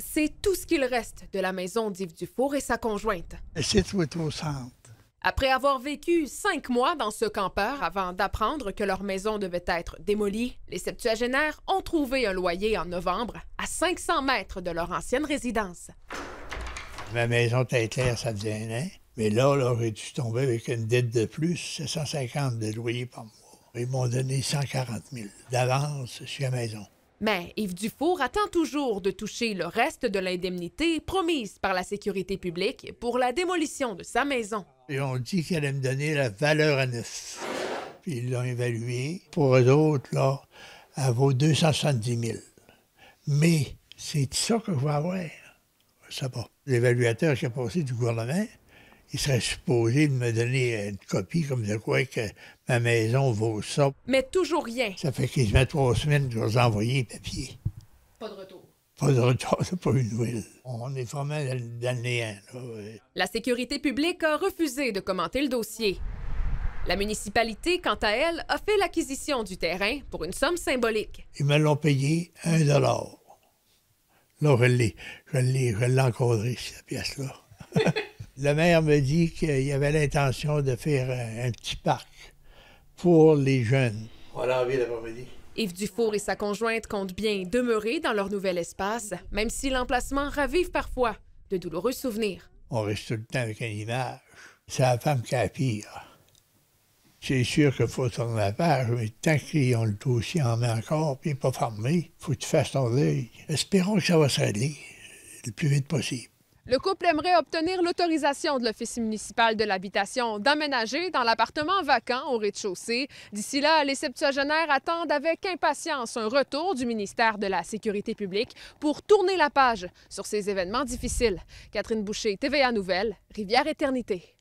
C'est tout ce qu'il reste de la maison d'Yves Dufour et sa conjointe. C'est tout au centre. Après avoir vécu cinq mois dans ce campeur avant d'apprendre que leur maison devait être démolie, les septuagénaires ont trouvé un loyer en novembre à 500 mètres de leur ancienne résidence. Ma maison était claire, ça faisait un Mais là, là j'ai dû tomber avec une dette de plus, 750 150 de loyer par mois. Ils m'ont donné 140 000 d'avance sur la maison. Mais Yves Dufour attend toujours de toucher le reste de l'indemnité promise par la sécurité publique pour la démolition de sa maison. Et on dit qu'elle allait me donner la valeur à neuf. Puis ils l'ont évaluée. Pour eux autres, là, elle vaut 270 000. Mais c'est ça que je vais avoir. Ça va. L'évaluateur qui a passé du gouvernement, il serait supposé de me donner une copie comme de quoi que ma maison vaut ça. Mais toujours rien. Ça fait quasiment trois semaines que je vous ai envoyé les papiers. Pas de retour. Pas de retour, c'est pas une nouvelle. On est vraiment dans le néant. La sécurité publique a refusé de commenter le dossier. La municipalité, quant à elle, a fait l'acquisition du terrain pour une somme symbolique. Ils me l'ont payé dollar. Là, je l'ai, je je l'ai encadré, cette pièce-là. Le maire me dit qu'il avait l'intention de faire un, petit parc pour les jeunes. On a envie l'après-midi. Yves Dufour et sa conjointe comptent bien demeurer dans leur nouvel espace, même si l'emplacement ravive parfois de douloureux souvenirs. On reste tout le temps avec une image. C'est la femme qui a pire. C'est sûr qu'il faut tourner la page, mais tant qu'ils ont le dossier en main encore, puis pas fermé, faut que tu fasses ton Espérons que ça va se régler le plus vite possible. Le couple aimerait obtenir l'autorisation de l'Office municipal de l'habitation d'aménager dans l'appartement vacant au rez-de-chaussée. D'ici là, les septuagénaires attendent avec impatience un retour du ministère de la Sécurité publique pour tourner la page sur ces événements difficiles. Catherine Boucher, TVA Nouvelle, Rivière-Éternité.